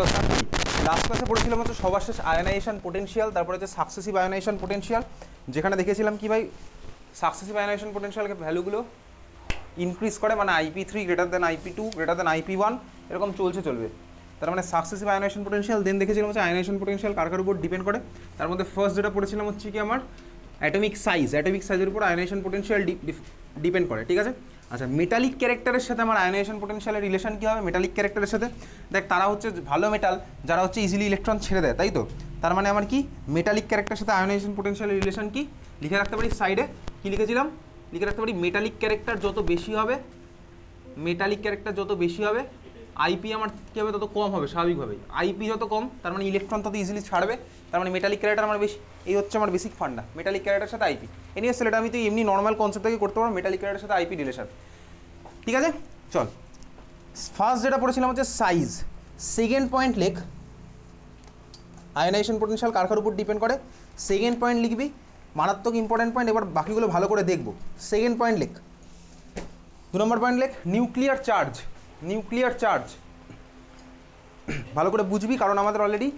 crystal last ক্লাসে পড়েছিলাম হচ্ছে সবার শেষ আয়নাইজেশন পোটেন্সিয়াল তারপরে হচ্ছে সাকসেসিভ আয়নাইজেশন পোটেন্সিয়াল যেখানে দেখেছিলাম কি ভাই সাকসেসিভ আয়নাইজেশন পোটেন্সিয়ালকে ভ্যালুগুলো ইনক্রিজ করে মানে IP three greater than IP two greater than IP one এরকম চলছে চলবে তার মানে সাকসেসিভ আয়নাইজেশন পোটেন্সিয়াল দেন দেখেছিলাম হচ্ছে আয়নাইজেশন পোটেনশিয়াল কার কার উপর ডিপেন্ড করে তার মধ্যে ফার্স্ট যেটা পড়েছিলাম হচ্ছে কি আমার অ্যাটমিক সাইজ অ্যাটমিক সাইজের উপর আয়নাইজেশন পোটেনশিয়াল ডিপেন্ড করে ঠিক আছে আচ্ছা মেটালিক ক্যারেক্টারের সাথে আমার আয়নাইজেশন পোটেনশিয়ালের রিলেশন কী হবে মেটালিক ক্যারেক্টারের সাথে দেখ তারা হচ্ছে ভালো মেটাল যারা হচ্ছে ইজিলি ইলেকট্রন ছেড়ে দেয় তাই তো তার মানে আমার কি মেটালিক ক্যারেক্টারের সাথে আয়নাইজেশন পোটেনশিয়ালের রিলেশন কি লিখে রাখতে পারি সাইডে কী লিখেছিলাম লিখে রাখতে পারি মেটালিক ক্যারেক্টার যত বেশি হবে মেটালিক ক্যারেক্টার যত বেশি হবে আইপি আমার কী হবে তত কম হবে স্বাভাবিকভাবেই আইপি যত কম তার মানে ইলেকট্রন তত ইজিলি ছাড়বে তার মানে মেটালিক ক্যারেটার আমার বেশি এই হচ্ছে আমার বেসিক ফান্ডা মেটালিক ক্যারেটার সাথে আইপি এনিওয়ে সেটা আমি তো এমনি নর্মাল কনসেপ্ট থেকে করতে পারবো মেটালিক ক্যারেটার সাথে আইপি ডিলের সাথে ঠিক আছে চল ফার্স্ট যেটা পড়েছিলাম হচ্ছে সাইজ সেকেন্ড পয়েন্ট লেখ আয়নাইশন পোটেন্সিয়াল কারখার উপর ডিপেন্ড করে সেকেন্ড পয়েন্ট লিখবি মারাত্মক ইম্পর্টেন্ট পয়েন্ট এবার বাকিগুলো ভালো করে দেখব সেকেন্ড পয়েন্ট লেখ দু নম্বর পয়েন্ট লেখ নিউক্লিয়ার চার্জ নিউক্লিয়ার চার্জ ভালো করে বুঝবি কারণ আমাদের already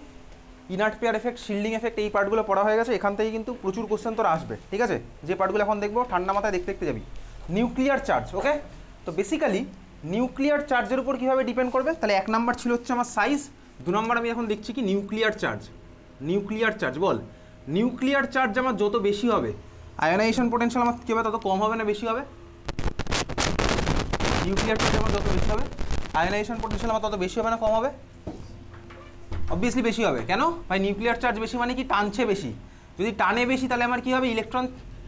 inert pair effect shielding effect এই পার্টগুলো পড়া হয়ে গেছে এখান থেকে কিন্তু প্রচুর কোশ্চেন তোর আসবে ঠিক আছে যে পার্টগুলো এখন দেখবো ঠান্ডা মাথায় দেখতে দেখতে যাবি নিউক্লিয়ার চার্জ ওকে তো বেসিক্যালি নিউক্লিয়ার চার্জের উপর কীভাবে ডিপেন্ড করবে তাহলে এক নম্বর ছিল হচ্ছে আমার সাইজ দু নম্বর আমি এখন দেখছি কি নিউক্লিয়ার চার্জ নিউক্লিয়ার চার্জ বল নিউক্লিয়ার চার্জ আমার যত বেশি হবে আয়নাইজেশন পোটেন্সিয়াল আমার কী হবে তত কম হবে না বেশি হবে নিউক্লিয়ার পোটেনশিয়াল আমার যত বেশি হবে আয়নাইজেশন পোটেনশিয়াল আমার তত বেশি হবে না কম হবে অবভিয়াসলি বেশি হবে কেন ভাই নিউক্লিয়ার চার্জ বেশি মানে কি টানছে বেশি যদি টানে বেশি তাহলে আমার কী হবে ইলেকট্রন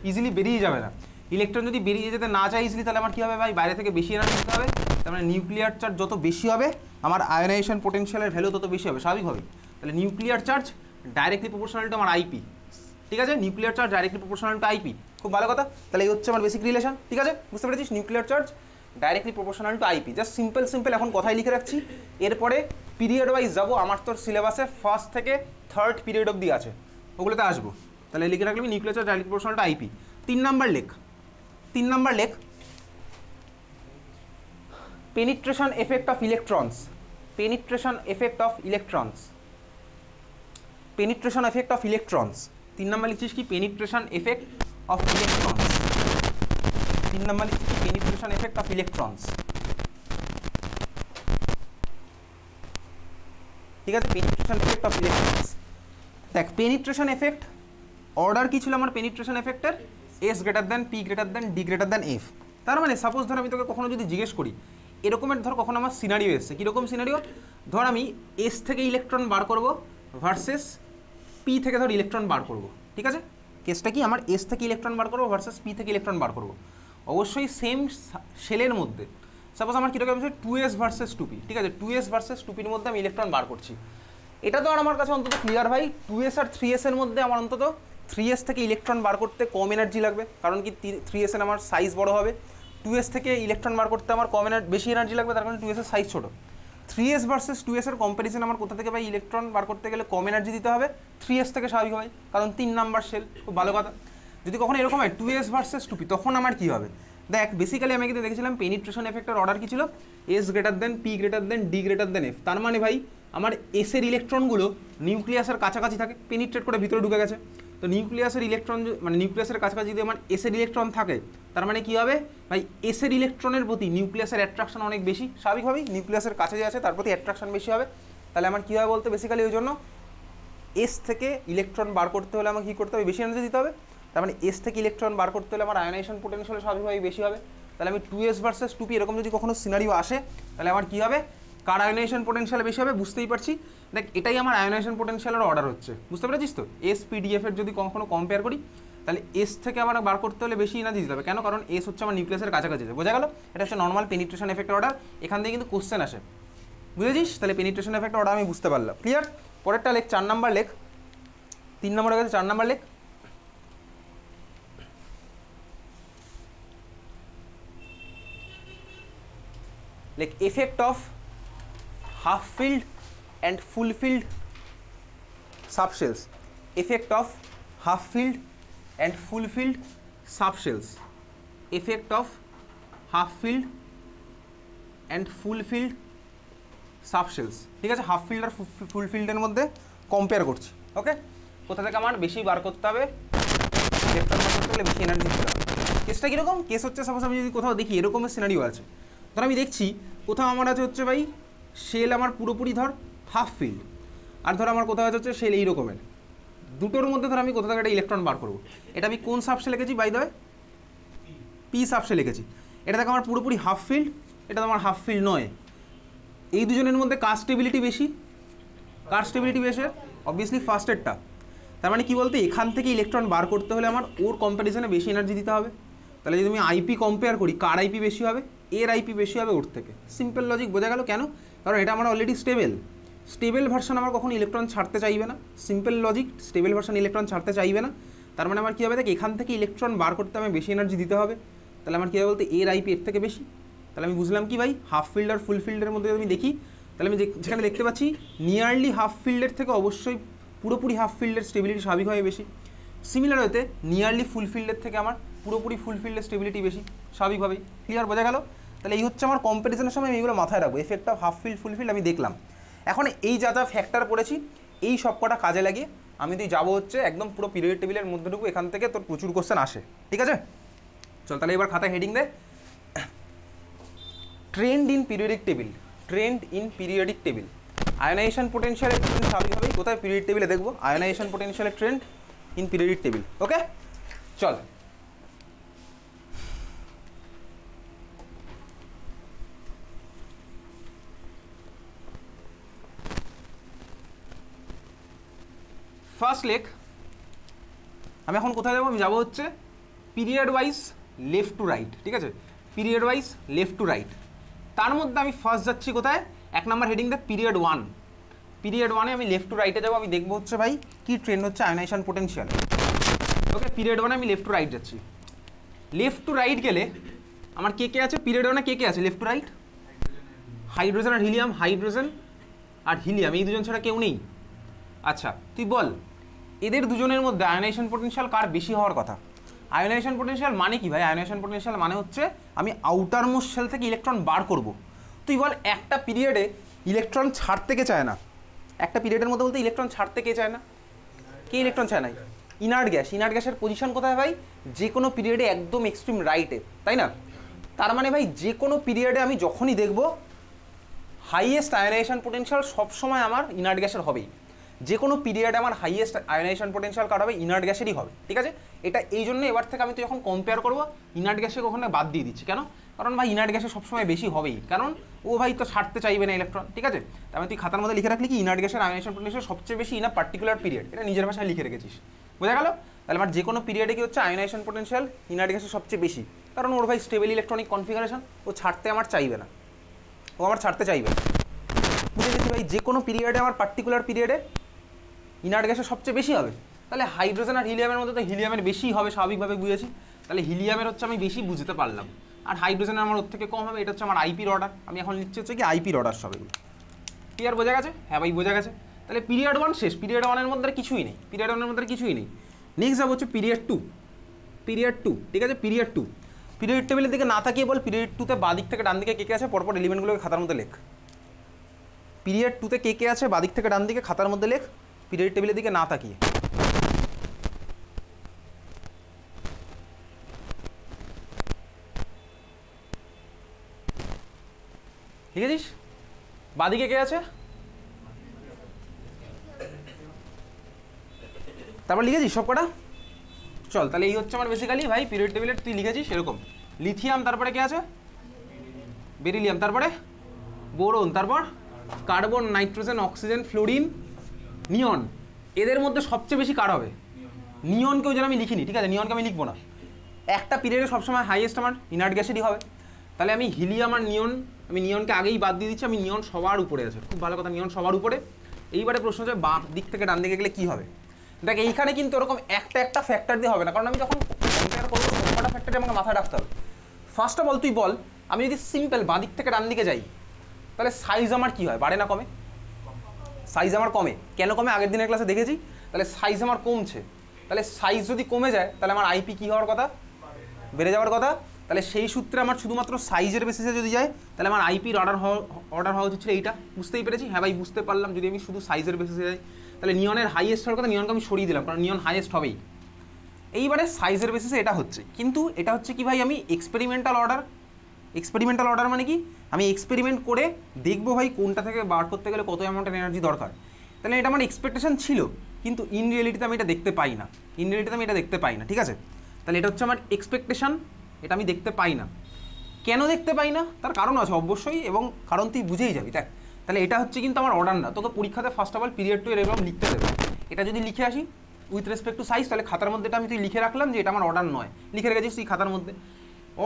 ইজিলি বেরিয়ে যাবে না ইলেকট্রন যদি বেরিয়ে যেতে না চায় ইজিলি তাহলে আমার কী হবে ভাই বাইরে থেকে বেশি এনার্জি দিতে হবে তার মানে নিউক্লিয়ার চার্জ যত বেশি হবে আমার আয়নাইজেশন পোটেনশিয়ালের ভ্যালু তত বেশি হবে স্বাভাবিকভাবেই তাহলে nuclear charge directly proportional to আমার আইপি ঠিক আছে nuclear charge directly proportional to IP খুব ভালো কথা তাহলে এই হচ্ছে আমার বেসিক রিলেশন ঠিক আছে বুঝতে পেরেছিস nuclear charge directly proportional to IP just simple simple এখন কথাই লিখে রাখছি এরপরে পিরিয়ড ওয়াইজ যাবো আমার তোর সিলেবাসে ফার্স্ট থেকে থার্ড পিরিয়ড অবধি আছে ওগুলোতে আসবো তাহলে লিখে রাখলাম nuclear direct proportional to IP তিন নাম্বার লেখ তিন নাম্বার লেখ penetration effect of electrons penetration effect of electrons penetration effect of electrons তিন নাম্বার লিখছিস কি পেনিট্রেশন এফেক্ট অফ ইলেকট্রনস তিন নম্বর লিখেছি পেনিট্রেশন এফেক্ট অফ ইলেকট্রনস ঠিক আছে পেনিট্রেশন এফেক্ট অফ ইলেকট্রনস দেখ পেনিট্রেশন এফেক্ট অর্ডার কি ছিল আমার পেনিট্রেশন এফেক্টের S greater than P greater than D greater than F তার মানে সাপোজ ধর আমি তোকে কখনো যদি জিজ্ঞেস করি এরকমের ধর কখনো আমার সিনারিও এসছে কীরকম সিনারিও ধর আমি এস থেকে ইলেকট্রন বার করব ভার্সেস পি থেকে ধর ইলেকট্রন বার করব ঠিক আছে কেসটা কি আমার এস থেকে ইলেকট্রন বার করবো ভার্সেস পি থেকে ইলেকট্রন বার করবো অবশ্যই সেম সেলের মধ্যে সাপোজ আমার কীরকম হচ্ছে টু এস ভার্সেস টুপি ঠিক আছে টু এস ভার্সেস টুপির মধ্যে আমি ইলেকট্রন বার করছি এটা তো আর আমার কাছে অন্তত ক্লিয়ার ভাই টু এস আর থ্রি এসের মধ্যে আমার অন্তত থ্রি এস থেকে ইলেকট্রন বার করতে কম এনার্জি লাগবে কারণ কি থ্রি এসের আমার সাইজ বড় হবে টু এস থেকে ইলেকট্রন বার করতে আমার কম এনার্জি বেশি এনার্জি লাগবে তার কারণে টু এসের সাইজ ছোটো থ্রি এস ভার্সেস টু এসের কম্পারিজন আমার কোথা থেকে ভাই ইলেকট্রন বার করতে গেলে কম এনার্জি দিতে হবে থ্রি এস থেকে স্বাভাবিক হয় কারণ তিন নাম্বার সেল খুব ভালো কথা যদি কখনো এরকম হয় টু এস ভার্সেস টুপি তখন আমার কী হবে দেখ বেসিক্যালি আমি কিন্তু দেখেছিলাম পেনিট্রেশন এফেক্টের অর্ডার কি ছিল S greater than P greater than D greater than F তার মানে ভাই আমার এসের ইলেকট্রনগুলো নিউক্লিয়াসের কাছাকাছি থাকে পেনিট্রেট করে ভিতরে ঢুকে গেছে তো নিউক্লিয়াসের ইলেকট্রন মানে নিউক্লিয়াসের কাছাকাছি যদি আমার এসের ইলেকট্রন থাকে তার মানে কী হবে ভাই এসের ইলেকট্রনের প্রতি নিউক্লিয়াসের অ্যাট্রাকশন অনেক বেশি স্বাভাবিকভাবেই নিউক্লিয়াসের কাছে যে আছে তার প্রতি অ্যাট্রাকশন বেশি হবে তাহলে আমার কী হবে বলতে বেসিক্যালি ওই জন্য এস থেকে ইলেকট্রন বার করতে হলে আমাকে কী করতে হবে বেশি এনার্জি দিতে হবে তার মানে এস থেকে ইলেকট্রন বার করতে হলে আমার আয়নাইজেশন পোটেনশিয়াল স্বাভাবিকভাবে বেশি হবে তাহলে আমি two S versus two P এরকম যদি কখনো সিনারিও আসে তাহলে আমার কী হবে কার আয়নাইজেশন পোটেনশিয়াল বেশি হবে বুঝতেই পারছি দেখ এটাই আমার আয়নাইজেশন পোটেনশিয়ালের অর্ডার হচ্ছে বুঝতে পেরেছিস তো এস পিডিএফের যদি কখনো কম্পেয়ার করি তাহলে এস থেকে আমার বার করতে হলে বেশি এনার্জি দিতে হবে কেন কারণ এস হচ্ছে আমার নিউক্লিয়াসের কাছাকাছি বোঝা গেল এটা হচ্ছে নর্মাল পেনিট্রেশন এফেক্ট অর্ডার এখান থেকে কিন্তু কোশ্চেন আসে বুঝেছিস তাহলে পেনিট্রেশন এফেক্ট অর্ডার আমি বুঝতে পারলাম ক্লিয়ার পরেরটা লেখ চার নাম্বার লেখ তিন নম্বরের কাছে চার নাম্বার লেখ like effect of half filled and full filled subshells effect of half filled and full filled subshells effect of half filled and full filled subshells ঠিক আছে half filled আর full filled এর মধ্যে কম্পেয়ার করছি ওকে কোথা থেকে আমার বেশি বার করতে হবে লেফট করতে হলে বেশি এনার্জি দিতে হবে কেসটা কীরকম কেস হচ্ছে সাপোজ আমি যদি কোথাও দেখি এরকমের সিনারিও আছে ধর আমি দেখছি কোথাও আমার আছে হচ্ছে ভাই সেল আমার পুরোপুরি ধর হাফ ফিল্ড আর ধর আমার কোথাও আছে হচ্ছে সেল এই রকমের দুটোর মধ্যে ধর আমি কোথাও থেকে একটা ইলেকট্রন বার করবো এটা আমি কোন সাপসে লিখেছি বাই দয় পি সাপসে লিখেছি এটা দেখো আমার পুরোপুরি হাফ ফিল্ড এটা আমার হাফ ফিল্ড নয় এই দুজনের মধ্যে কার স্টেবিলিটি বেশি কার স্টেবিলিটি বেশি অবভিয়াসলি ফার্স্টেরটা তার মানে কী বলতে এখান থেকে ইলেকট্রন বার করতে হলে আমার ওর কম্পারিজনে বেশি এনার্জি দিতে হবে তাহলে যদি আমি আইপি কম্পেয়ার করি কার আইপি বেশি হবে এর আইপি বেশি হবে ওর থেকে সিম্পল লজিক বোঝা গেল কেন কারণ এটা আমার অলরেডি স্টেবেল স্টেবেল ভার্সন আমার কখন ইলেকট্রন ছাড়তে চাইবে না simple logic stable version electron ছাড়তে চাইবে না তার মানে আমার কী হবে দেখ এখান থেকে ইলেকট্রন বার করতে আমি বেশি এনার্জি দিতে হবে তাহলে আমার কী হবে বলতে এর আইপি এর থেকে বেশি তাহলে আমি বুঝলাম কি ভাই হাফ ফিল্ড আর ফুল ফিল্ডের মধ্যে আমি দেখি তাহলে আমি যেখানে দেখতে পাচ্ছি নিয়ারলি হাফ ফিল্ডের থেকে অবশ্যই পুরোপুরি হাফ ফিল্ডের স্টেবিলিটি স্বাভাবিক হয় বেশি সিমিলার হতে নিয়ারলি ফুল ফিল্ডের থেকে আমার পুরোপুরি ফুল ফিল্ডের স্টেবিলিটি বেশি স্বাভাবিকভাবেই ক্লিয়ার বোঝা গেল তাহলে এই হচ্ছে আমার কম্পিটিশনের সময় আমি এগুলো মাথায় রাখবো effect of half fill fulfil আমি দেখলাম এখন এই যা যা ফ্যাক্টর পড়েছি এই সব কটা কাজে লাগিয়ে আমি তুই যাবো হচ্ছে একদম পুরো পিরিয়ড টেবিলের মধ্যটুকু এখান থেকে তোর প্রচুর কোশ্চেন আসে ঠিক আছে চল তাহলে এবার খাতা হেডিং দে trend in periodic table trend in periodic table ionization পোটেনশিয়ালের ট্রেন্ড স্বাভাবিকভাবেই কোথায় পিরিয়ড টেবিলে দেখবো আয়নাইজেশন পোটেনশিয়ালের trend in periodic table okay চল ফার্স্ট লেক আমি এখন কোথায় যাবো আমি যাবো হচ্ছে period wise left to right ঠিক আছে period wise left to right তার মধ্যে আমি ফার্স্ট যাচ্ছি কোথায় এক নম্বর heading the period one period ওয়ানে আমি লেফট টু রাইটে যাবো আমি দেখবো হচ্ছে ভাই কী ট্রেন্ড হচ্ছে আয়নাইশন পোটেন্সিয়াল ওকে পিরিয়ড ওয়ানে আমি লেফট টু রাইট যাচ্ছি লেফট টু রাইট গেলে আমার কে কে আছে পিরিয়ড ওয়ানে কে কে আছে লেফট টু রাইট হাইড্রোজেন আর হিলিয়াম হাইড্রোজেন আর হিলিয়াম এই দুজন ছাড়া কেউ নেই আচ্ছা তুই বল এদের দুজনের মধ্যে আয়োনাইশন পোটেনশিয়াল কার বেশি হওয়ার কথা আয়োনাইশন পোটেনশিয়াল মানে কি ভাই আয়োনাইশন পোটেনশিয়াল মানে হচ্ছে আমি আউটার মোস্ট সেল থেকে ইলেকট্রন বার করব তুই বল একটা পিরিয়ডে ইলেকট্রন ছাড়তে কে চায় না একটা পিরিয়ডের মধ্যে বলতে ইলেকট্রন ছাড়তে কে চায় না কে ইলেকট্রন চায় না ইনার্ট গ্যাস ইনার্ট গ্যাসের পজিশন কোথায় ভাই যে কোনো পিরিয়ডে একদম এক্সট্রিম রাইটে তাই না তার মানে ভাই যে কোনো পিরিয়ডে আমি যখনই দেখব হাইয়েস্ট আয়োনাইশন পোটেনশিয়াল সবসময় আমার ইনার্ট গ্যাসের হবেই যে কোনো পিরিয়ডে আমার হাইয়েস্ট আয়োনাইজেশন পোটেনশিয়াল কার হবে ইনার্ট গ্যাসেরই হবে ঠিক আছে এটা এই জন্য এবার থেকে আমি তো যখন কম্পেয়ার করবো ইনার্ট গ্যাসে ওখানে বাদ দিয়ে দিচ্ছি কেন কারণ ভাই ইনার্ট গ্যাসে সবসময় বেশি হবেই কারণ ও ভাই তো ছাড়তে চাইবে না ইলেকট্রন ঠিক আছে আমি তুই খাতার মধ্যে লিখে রাখলি কি ইনার্ট গ্যাসের আয়োনাইজেশন পোটেনশিয়াল সবচেয়ে বেশি ইন পার্টিকুলার পিরিয়ড এটা নিজের ভাষায় লিখে রেখেছিস বোঝা গেল তাহলে আমার যে কোনো পিরিয়ডে কি হচ্ছে আয়োনাইজেশন পোটেনশিয়াল ইনার্ট গ্যাসের সবচেয়ে বেশি কারণ ওর ভাই স্টেবল ইলেকট্রনিক কনফিগারেশন ও ছাড়তে আমার চাইবে না ও আমার ছাড়তে চাইবে বুঝে গেছি ভাই যে কোনো পিরিয়ডে আমার পার্টিকুলার পিরিয়ডে ইনার্ট গ্যাসের সবচেয়ে বেশি হবে তাহলে হাইড্রোজেন আর হিলিয়ামের মধ্যে তো হিলিয়ামের বেশি হবে স্বাভাবিকভাবে বুঝেছি তাহলে হিলিয়ামের হচ্ছে আমি বেশি বুঝতে পারলাম আর হাইড্রোজেন আমার ওর থেকে কম হবে এটা হচ্ছে আমার আইপির অর্ডার আমি এখন লিখছি হচ্ছে কি আইপির অর্ডার সবগুলো ক্লিয়ার বোঝা গেছে হ্যাঁ ভাই বোঝা গেছে তাহলে পিরিয়ড ওয়ান শেষ পিরিয়ড ওয়ানের মধ্যে কিছুই নেই পিরিয়ড ওয়ানের মধ্যে কিছুই নেই নেক্সট যাব হচ্ছে পিরিয়ড টু পিরিয়ড টু ঠিক আছে পিরিয়ড টু পিরিয়ড টেবিলের দিকে না থাকিয়ে বল পিরিয়ড টুতে বাদিক থেকে ডান দিকে কে কে আছে পরপর এলিমেন্টগুলোকে খাতার মধ্যে লেখ পিরিয়ড টুতে কে কে আছে বাদিক থেকে ডান দিকে খাতার মধ্যে লেখ পিরিয়ড টেবিলের দিকে না তাকিয়ে ঠিক আছিস বাদিকে কে আছে তারপর লিখেছিস সব কটা চল তাহলে এই হচ্ছে আমার বেসিক্যালি ভাই পিরিয়ড টেবিলের তুই লিখেছিস এরকম লিথিয়াম তারপরে কে আছে বেরিলিয়াম তারপরে বোরন তারপর carbon nitrogen oxygen fluorine neon এদের মধ্যে সবচেয়ে বেশি কার হবে নিয়নকেও যেন আমি লিখিনি ঠিক আছে নিয়নকে আমি লিখবো না একটা পিরিয়ডে সবসময় হাইয়েস্ট আমার ইনার্ট গ্যাসেরই হবে তাহলে আমি হিলিয়াম আর নিয়ন আমি নিয়নকে আগেই বাদ দিয়ে দিচ্ছি আমি নিয়ন সবার উপরে আছে খুব ভালো কথা নিয়ন সবার উপরে এইবারে প্রশ্ন হচ্ছে বাঁ দিক থেকে ডান দিকে গেলে কী হবে দেখ এইখানে কিন্তু ওরকম একটা একটা ফ্যাক্টর দিয়ে হবে না কারণ আমি যখন কম্পেয়ার করবো কটা ফ্যাক্টরে আমাকে মাথায় রাখতে হবে ফার্স্ট অফ অল তুই বল আমি যদি সিম্পল বাঁ দিক থেকে ডান দিকে যাই তাহলে সাইজ আমার কী হয় বাড়ে না কমে সাইজ আমার কমে কেন কমে আগের দিনের ক্লাসে দেখেছি তাহলে সাইজ আমার কমছে তাহলে সাইজ যদি কমে যায় তাহলে আমার আইপি কী হওয়ার কথা বেড়ে যাওয়ার কথা তাহলে সেই সূত্রে আমার শুধুমাত্র সাইজের বেসিসে যদি যায় তাহলে আমার আইপির অর্ডার হওয়া অর্ডার হওয়া হচ্ছে এইটা বুঝতেই পেরেছি হ্যাঁ ভাই বুঝতে পারলাম যদি আমি শুধু সাইজের বেসিসে যাই তাহলে নিয়নের হাইয়েস্ট হওয়ার কথা নিয়নকে আমি সরিয়ে দিলাম কারণ নিয়ন হাইয়েস্ট হবেই এইবারে সাইজের বেসিসে এটা হচ্ছে কিন্তু এটা হচ্ছে কি ভাই আমি এক্সপেরিমেন্টাল অর্ডার এক্সপেরিমেন্টাল অর্ডার মানে কি আমি এক্সপেরিমেন্ট করে দেখবো ভাই কোনটা থেকে বার করতে গেলে কত অ্যামাউন্টের এনার্জি দরকার তাহলে এটা আমার এক্সপেকটেশন ছিল কিন্তু ইন রিয়েলিটিতে আমি এটা দেখতে পাই না ইন রিয়েলিটিতে আমি এটা দেখতে পাই না ঠিক আছে তাহলে এটা হচ্ছে আমার এক্সপেকটেশান এটা আমি দেখতে পাই না কেন দেখতে পাই না তার কারণ আছে অবশ্যই এবং কারণ তুই বুঝেই যাবি দেখ তাহলে এটা হচ্ছে কিন্তু আমার অর্ডার না তোকে পরীক্ষাতে first of all period two এরকম লিখতে দেবে এটা যদি লিখে আসি উইথ রেসপেক্ট টু সাইজ তাহলে খাতার মধ্যে এটা আমি তুই লিখে রাখলাম যে এটা আমার অর্ডার নয় লিখে রেখেছিস তুই খাতার মধ্যে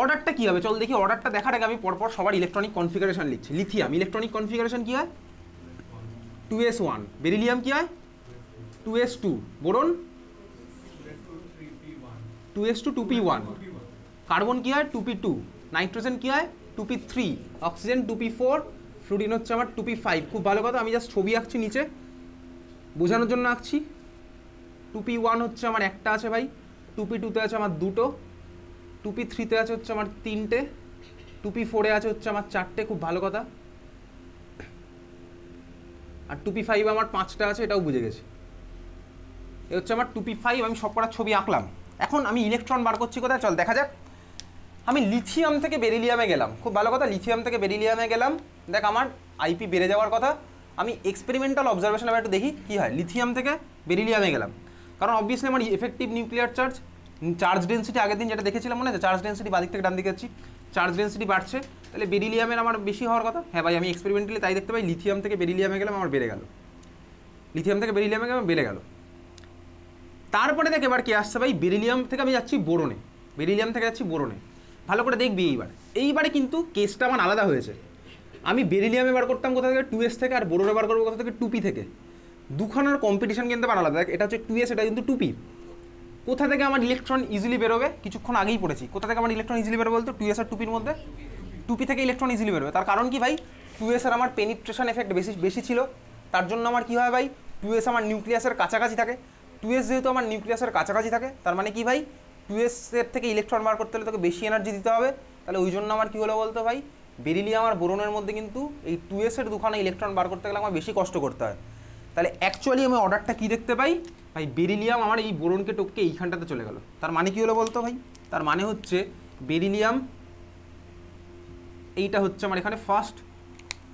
অর্ডারটা কী হবে চল দেখি অর্ডারটা দেখার আগে আমি পরপর সবার ইলেকট্রনিক কনফিগারেশন লিখছি লিথিয়াম ইলেকট্রনিক কনফিগারেশন কী হয় টু এস ওয়ান বেরিলিয়াম কী হয় two s two boron two s two two p one carbon কী হয় টু পি টু নাইট্রোজেন কী হয় two p three oxygen two p four fluorine হচ্ছে আমার টু পি ফাইভ খুব ভালো কথা আমি জাস্ট ছবি আঁকছি নিচে বোঝানোর জন্য আঁকছি টু পি ওয়ান হচ্ছে আমার একটা আছে ভাই টু পি টুতে আছে আমার দুটো টুপি থ্রিতে আছে হচ্ছে আমার তিনটে টুপি ফোরে আছে হচ্ছে আমার চারটে খুব ভালো কথা আর টুপি ফাইভ আমার পাঁচটা আছে এটাও বুঝে গেছে এ হচ্ছে আমার টুপি ফাইভ আমি সব কটা ছবি আঁকলাম এখন আমি ইলেকট্রন বার করছি কোথায় চল দেখা যাক আমি লিথিয়াম থেকে বেরিলিয়ামে গেলাম খুব ভালো কথা লিথিয়াম থেকে বেরিলিয়ামে গেলাম দেখ আমার আইপি বেড়ে যাওয়ার কথা আমি এক্সপেরিমেন্টাল অবজারভেশন একটু দেখি কী হয় লিথিয়াম থেকে বেরিলিয়ামে গেলাম কারণ অবভিয়াসলি আমার effective nuclear charge charge density আগের দিন যেটা দেখেছিলাম মনে আছে চার্জ ডেন্সিটি বাদিক থেকে ডান দিকে যাচ্ছি চার্জ ডেন্সিটি বাড়ছে তাহলে বেরিলিয়ামের আমার বেশি হওয়ার কথা হ্যাঁ ভাই আমি এক্সপেরিমেন্টালি তাই দেখতে পাই লিথিয়াম থেকে বেরিলিয়ামে গেলাম আমার বেড়ে গেল লিথিয়াম থেকে বেরিলিয়ামে গেলাম বেড়ে গেল তারপরে দেখ এবার কি আসছে ভাই বেরিলিয়াম থেকে আমি যাচ্ছি বোরনে বেরিলিয়াম থেকে যাচ্ছি বোরনে ভালো করে দেখবি এইবার এইবারে কিন্তু কেসটা আমার আলাদা হয়েছে আমি বেরিলিয়ামে বার করতাম কোথা থেকে টু এস থেকে আর বোরনে বার করবো কোথা থেকে টুপি থেকে দুখানার কম্পিটিশন কিন্তু আমার আলাদা এটা হচ্ছে টু এস এটা কিন্তু টুপি কোথা থেকে আমার ইলেকট্রন ইজিলি বেরোবে কিছুক্ষণ আগেই পড়েছি কোথা থেকে আমার ইলেকট্রন ইজিলি বেরোবে বলতো টু এস আর টুপির মধ্যে টুপি থেকে ইলেকট্রন ইজিলি বেরোবে তার কারণ কি ভাই টু এস আর আমার পেনিট্রেশন এফেক্ট বেশি বেশি ছিল তার জন্য আমার কী হয় ভাই টু এস আমার নিউক্লিয়াসের কাছাকাছি থাকে টু এস যেহেতু আমার নিউক্লিয়াসের কাছাকাছি থাকে তার মানে কি ভাই টু এসের থেকে ইলেকট্রন বার করতে হলে তোকে বেশি এনার্জি দিতে হবে তাহলে ওই জন্য আমার কী হলো বলতো ভাই বেরিলি আমার বোরনের মধ্যে কিন্তু এই টু এসের দুখানে ইলেকট্রন বার করতে গেলে আমার বেশি কষ্ট করতে হয় তাহলে অ্যাকচুয়ালি আমি অর্ডারটা কী দেখতে পাই ভাই বেরিলিয়াম আমার এই বোরনকে টোককে এইখানটাতে চলে গেল তার মানে কী হলো বলতো ভাই তার মানে হচ্ছে বেরিলিয়াম এইটা হচ্ছে আমার এখানে ফার্স্ট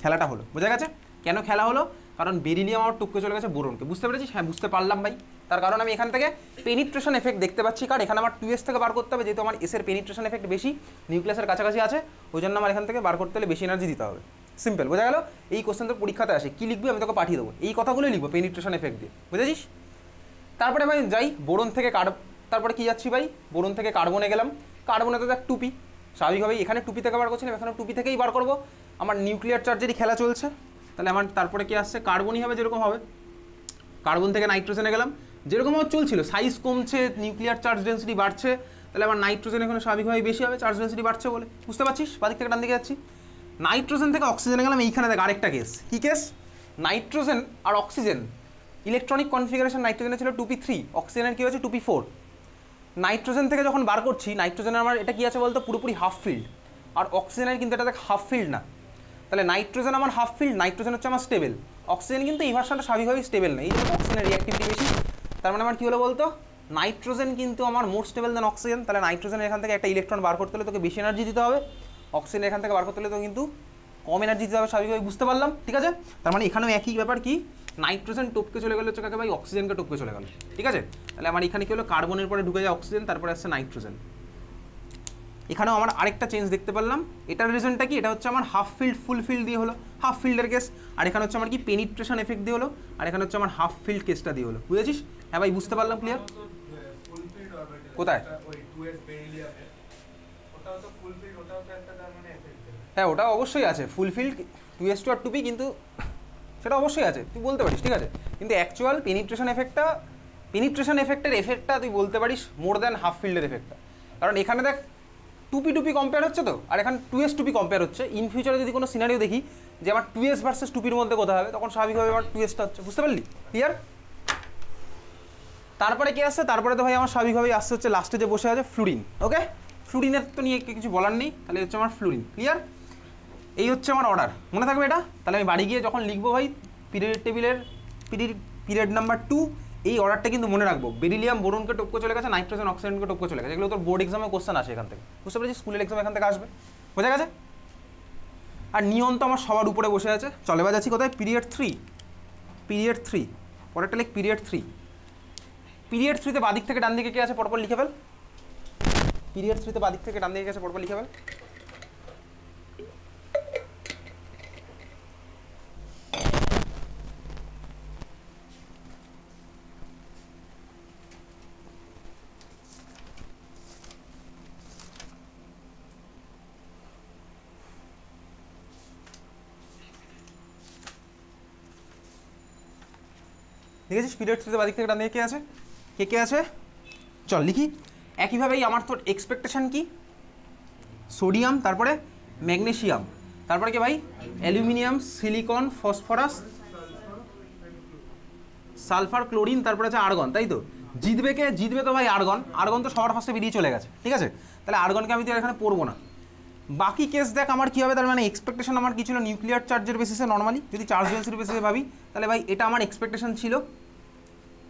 খেলাটা হলো বোঝা গেছে কেন খেলা হলো কারণ বেরিলিয়াম আমার টোককে চলে গেছে বোরনকে বুঝতে পেরেছিস হ্যাঁ বুঝতে পারলাম ভাই তার কারণ আমি এখান থেকে পেনিট্রেশন এফেক্ট দেখতে পাচ্ছি কারণ এখানে আমার টু এস থেকে বার করতে হবে যেহেতু আমার এসের পেনিট্রেশন এফেক্ট বেশি নিউক্লিয়াসের কাছাকাছি আছে ওই জন্য আমার এখান থেকে বার করতে হলে বেশি এনার্জি দিতে হবে সিম্পল বোঝা গেল এই কোশ্চেন তোর পরীক্ষাতে আসে কী লিখবি আমি তোকে পাঠিয়ে দেবো এই কথাগুলোই লিখবো পেনিট্রেশন এফেক্ট দিয়ে বুঝেছিস তারপরে আমি যাই বোরন থেকে কার তারপরে কী যাচ্ছি ভাই বোরন থেকে কার্বনে গেলাম কার্বনে তো দেখ টুপি স্বাভাবিকভাবেই এখানে টুপি থেকে বার করছিলাম এখানে টুপি থেকেই বার করবো আমার নিউক্লিয়ার চার্জেরই খেলা চলছে তাহলে আমার তারপরে কি আসছে কার্বনই হবে যেরকম হবে কার্বন থেকে নাইট্রোজেনে গেলাম যেরকম আমার চলছিল সাইজ কমছে নিউক্লিয়ার চার্জ ডেন্সিটি বাড়ছে তাহলে আমার নাইট্রোজেন এখানে স্বাভাবিকভাবেই বেশি হবে চার্জ ডেন্সিটি বাড়ছে বলে বুঝতে পারছিস বাদিক থেকে ডান দিকে যাচ্ছি নাইট্রোজেন থেকে অক্সিজেনে গেলাম এইখানে দেখ আরেকটা কেস কী কেস নাইট্রোজেন আর অক্সিজেন ইলেকট্রনিক কনফিগারেশন নাইট্রোজেনের ছিল টুপি থ্রি অক্সিজেনের কী হয়েছে টুপি ফোর নাইট্রোজেন থেকে যখন বার করছি নাইট্রোজেনের আমার এটা কী আছে বলতো পুরোপুরি হাফ ফিল্ড আর অক্সিজেনের কিন্তু এটা দেখ হাফ ফিল্ড না তাহলে নাইট্রোজেন আমার হাফ ফিল্ড নাইট্রোজেন হচ্ছে আমার স্টেবল অক্সিজেন কিন্তু এই ভার্সনটা স্বাভাবিকভাবেই স্টেবল নেই এই জন্য অক্সিজেনের রিয়াক্টিভিটি বেশি তার মানে আমার কী হলো বলতো নাইট্রোজেন কিন্তু আমার মোর স্টেবল দেন অক্সিজেন তাহলে নাইট্রোজেন এখান থেকে একটা ইলেকট্রন বার করতে হলে তোকে বেশি এনার্জি দিতে হবে অক্সিজেন এখান থেকে বার করতে হলে তো কিন্তু কম এনার্জি দিতে হবে স্বাভাবিকভাবে বুঝতে পারলাম ঠিক আছে তার মানে এখানেও একই ব্যাপার কি নাইট্রোজেন টপকে চলে গেলো হচ্ছে কাকে ভাই অক্সিজেনকে টপকে চলে গেল ঠিক আছে তাহলে আমার এখানে কি হলো কার্বনের পরে ঢুকে যায় অক্সিজেন তারপরে আসছে নাইট্রোজেন এখানেও আমার আরেকটা চেঞ্জ দেখতে পারলাম এটার রিজনটা কি এটা হচ্ছে আমার হাফ ফিল্ড ফুল ফিল্ড দিয়ে হলো হাফ ফিল্ডের কেস আর এখানে হচ্ছে আমার কি পেনিট্রেশন এফেক্ট দিয়ে হলো আর এখানে হচ্ছে আমার হাফ ফিল্ড কেসটা দিয়ে হলো বুঝেছিস হ্যাঁ ভাই বুঝতে পারলাম ক্লিয়ার কোথায় মানে হ্যাঁ ওটা অবশ্যই আছে ফুলফিল্ড টু এস টু আর টুপি কিন্তু সেটা অবশ্যই আছে তুই বলতে পারিস ঠিক আছে কিন্তু অ্যাকচুয়াল পেনিট্রেশন এফেক্টটা পেনিট্রেশন এফেক্টের এফেক্টটা তুই বলতে পারিস মোর দ্যান হাফ ফিল্ডের এফেক্টটা কারণ এখানে দেখ টুপি টুপি কম্পেয়ার হচ্ছে তো আর এখানে টু এস টুপি কম্পেয়ার হচ্ছে ইন ফিউচারে যদি কোনো সিনারিও দেখি যে আমার টু এস ভার্সেস টুপির মধ্যে কথা হবে তখন স্বাভাবিকভাবে আমার টু এসটা হচ্ছে বুঝতে পারলি ক্লিয়ার তারপরে কে আসছে তারপরে তো ভাই আমার স্বাভাবিকভাবেই আসছে হচ্ছে লাস্টে যে বসে আছে ফ্লুরিন ওকে ফ্লুরিনের তো নিয়ে কিছু বলার নেই তাহলে হচ্ছে আমার ফ্লুরিন ক্লিয়ার এই হচ্ছে আমার অর্ডার মনে থাকবে এটা তাহলে আমি বাড়ি গিয়ে যখন লিখবো ভাই পিরিয়ড টেবিলের পিরিয়ড পিরিয়ড নাম্বার টু এই অর্ডারটা কিন্তু মনে রাখবো বেরিলিয়াম বোরনকে টপকে চলে গেছে নাইট্রোজেন অক্সিজেনকে টপকে চলে গেছে এগুলো তোর বোর্ড এক্সামে কোশ্চেন আসে এখান থেকে বুঝতে পেরেছি স্কুলের এক্সাম এখান থেকে আসবে বোঝা গেছে আর নিয়ম তো আমার সবার উপরে বসে আছে চলে এবার যাচ্ছি কোথায় পিরিয়ড থ্রি পিরিয়ড থ্রি পরেরটা লিখ পিরিয়ড থ্রি পিরিয়ড থ্রিতে বাদিক থেকে ডান দিকে কে আছে পরপর লিখে ফেল পিরিয়ড থ্রিতে বাদিক থেকে ডান দিকে গেছে পরপর লিখাবেন দেখেছিস পিরিয়ড থ্রিতে বাদিক থেকে ডান দিকে কে আছে কে কে আছে চল লিখি একইভাবেই আমার তোর এক্সপেকটেশান কি সোডিয়াম তারপরে ম্যাগনেশিয়াম তারপরে কি ভাই aluminium silicon phosphorus sulphur chlorine তারপরে আছে আর্গন তাই তো জিতবে কে জিতবে তো ভাই আর্গন আর্গন তো সবার ফার্স্টে বেরিয়ে চলে গেছে ঠিক আছে তাহলে আর্গনকে আমি তো এখানে পড়বো না বাকি কেস দেখ আমার কী হবে তার মানে এক্সপেকটেশন আমার কী ছিল নিউক্লিয়ার চার্জের বেসিসে নর্মালি যদি চার্জ ডেন্সিটির বেসিসে ভাবি তাহলে ভাই এটা আমার এক্সপেকটেশন ছিল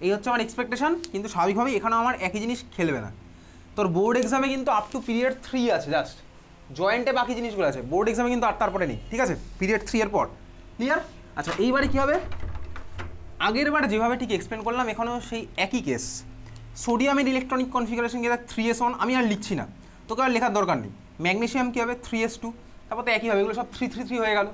এই হচ্ছে আমার এক্সপেকটেশন কিন্তু স্বাভাবিকভাবেই এখানেও আমার একই জিনিস খেলবে না তোর বোর্ড এক্সামে কিন্তু আপ টু পিরিয়ড থ্রি আছে জাস্ট জয়েন্টে বাকি জিনিসগুলো আছে বোর্ড এক্সামে কিন্তু আর তারপরে নেই ঠিক আছে পিরিয়ড থ্রি এর পর ক্লিয়ার আচ্ছা এইবারে কী হবে আগের বার যেভাবে ঠিক এক্সপ্লেন করলাম এখানেও সেই একই কেস সোডিয়ামের ইলেকট্রনিক কনফিগারেশন কী থ্রি এস ওয়ান আমি আর লিখছি না তোকে আর লেখার দরকার নেই ম্যাগনেশিয়াম কী হবে থ্রি এস টু তারপর তো একই হবে এগুলো সব থ্রি থ্রি থ্রি হয়ে গেল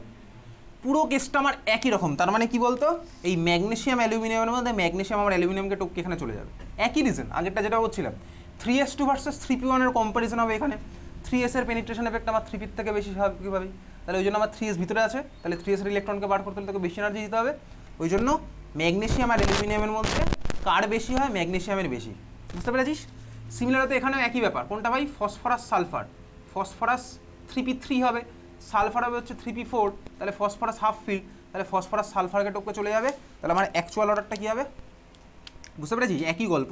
পুরো কেসটা আমার একই রকম তার মানে কি বলতো এই ম্যাগনেশিয়াম অ্যালুমিনিয়ামের মধ্যে ম্যাগনেশিয়াম আমার অ্যালুমিনিয়ামকে টোপকে এখানে চলে যাবে একই রিজন আগেরটা যেটা বলছিলাম three s two versus three p ওয়ানের কম্পারিজন হবে এখানে থ্রি এসের পেনিট্রেশন এফেক্ট আমার থ্রি পির থেকে বেশি স্বাভাবিকভাবেই তাহলে ওই জন্য আমার থ্রি এস ভিতরে আছে তাহলে থ্রি এসের ইলেকট্রনকে বার করতে হলে তাকে বেশি এনার্জি দিতে হবে ওই জন্য ম্যাগনেশিয়াম আর অ্যালুমিনিয়ামের মধ্যে কার বেশি হয় ম্যাগনেশিয়ামের বেশি বুঝতে পেরেছিস সিমিলার তো এখানেও একই ব্যাপার কোনটা ভাই phosphorus sulphur phosphorus three p three হবে সালফার হবে হচ্ছে থ্রি পি ফোর তাহলে ফসফরাস হাফ ফিল তাহলে ফসফরাস সালফারকে টোকে চলে যাবে তাহলে আমার অ্যাকচুয়াল অর্ডারটা কী হবে বুঝতে পেরেছিস একই গল্প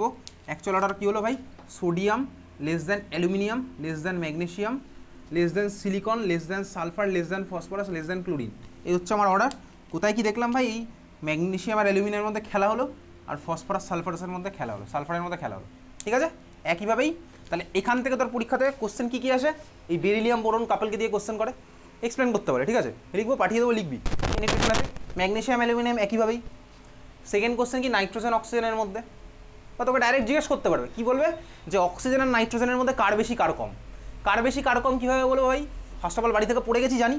অ্যাকচুয়াল অর্ডার কী হলো ভাই sodium less than aluminium less than magnesium less than silicon less than sulphur less than phosphorus less than chlorine এই হচ্ছে আমার অর্ডার কোথায় কি দেখলাম ভাই এই ম্যাগনেশিয়াম আর অ্যালুমিনিয়ামের মধ্যে খেলা হলো আর ফসফরাস সালফারাসের মধ্যে খেলা হলো সালফারের মধ্যে খেলা হলো ঠিক আছে একইভাবেই তাহলে এখান থেকে তোর পরীক্ষাতে কোশ্চেন কী কী আসে এই বেরিলিয়াম বোরন কাপেলকে দিয়ে কোশ্চেন করে এক্সপ্লেন করতে পারে ঠিক আছে লিখবো পাঠিয়ে দেবো লিখবি ইলেকট্রিশন ম্যাগনেশিয়াম অ্যালুমিনিয়াম একইভাবেই সেকেন্ড কোশ্চেন কি নাইট্রোজেন অক্সিজেনের মধ্যে বা তোকে ডাইরেক্ট জিজ্ঞেস করতে পারবে কি বলবে যে অক্সিজেন আর নাইট্রোজেনের মধ্যে কার বেশি কার কম কার বেশি কার কম কীভাবে বলবো ভাই ফার্স্ট অফ অল বাড়ি থেকে পড়ে গেছি জানি